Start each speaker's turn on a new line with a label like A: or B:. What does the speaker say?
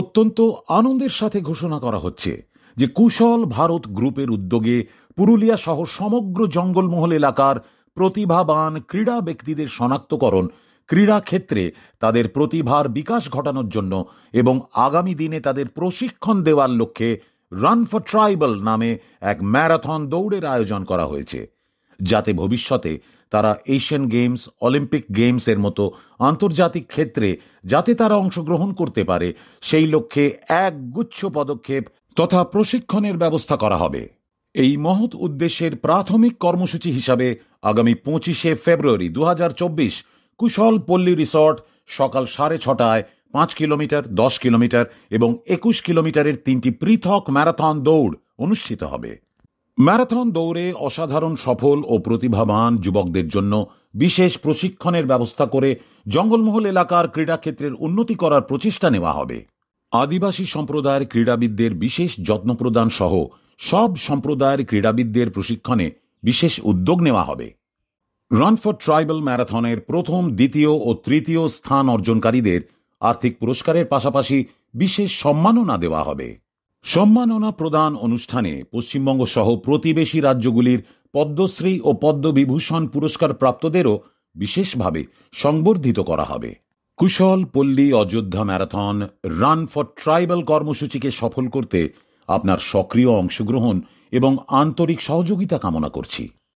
A: অত্যন্ত আনন্দের সাথে ঘোষণা করা হচ্ছে যে কুশল ভারত গ্রুপের উদ্যোগে পুরুলিয়া সহ সমগ্র জঙ্গলমহল এলাকার প্রতিভাবান ক্রীড়া ব্যক্তিদের শনাক্তকরণ ক্রীড়া ক্ষেত্রে তাদের প্রতিভার বিকাশ ঘটানোর জন্য এবং আগামী দিনে তাদের প্রশিক্ষণ দেওয়ার লক্ষ্যে রান ফর ট্রাইবাল নামে এক ম্যারাথন দৌড়ের আয়োজন করা হয়েছে যাতে ভবিষ্যতে তারা এশিয়ান গেমস অলিম্পিক গেমসের মতো আন্তর্জাতিক ক্ষেত্রে যাতে তারা অংশগ্রহণ করতে পারে সেই লক্ষ্যে একগুচ্ছ পদক্ষেপ তথা প্রশিক্ষণের ব্যবস্থা করা হবে এই মহৎ উদ্দেশ্যের প্রাথমিক কর্মসূচি হিসাবে আগামী পঁচিশে ফেব্রুয়ারি দু কুশল পল্লী রিসর্ট সকাল সাড়ে ছটায় পাঁচ কিলোমিটার দশ কিলোমিটার এবং একুশ কিলোমিটারের তিনটি পৃথক ম্যারাথন দৌড় অনুষ্ঠিত হবে ম্যারাথন দৌড়ে অসাধারণ সফল ও প্রতিভাবান যুবকদের জন্য বিশেষ প্রশিক্ষণের ব্যবস্থা করে জঙ্গলমহল এলাকার ক্রীড়াক্ষেত্রের উন্নতি করার প্রচেষ্টা নেওয়া হবে আদিবাসী সম্প্রদায়ের ক্রীড়াবিদদের বিশেষ যত্ন প্রদান সহ সব সম্প্রদায়ের ক্রীড়াবিদদের প্রশিক্ষণে বিশেষ উদ্যোগ নেওয়া হবে রান ফর ট্রাইবাল ম্যারাথনের প্রথম দ্বিতীয় ও তৃতীয় স্থান অর্জনকারীদের আর্থিক পুরস্কারের পাশাপাশি বিশেষ সম্মাননা দেওয়া হবে সম্মাননা প্রদান অনুষ্ঠানে পশ্চিমবঙ্গ সহ প্রতিবেশী রাজ্যগুলির পদ্মশ্রী ও পদ্মবিভূষণ পুরস্কার প্রাপ্তদেরও বিশেষভাবে সংবর্ধিত করা হবে কুশল পল্লী Ayodhya marathon run for tribal কর্মসূচিকে সফল করতে আপনার সক্রিয় অংশগ্রহণ এবং আন্তরিক সহযোগিতা কামনা করছি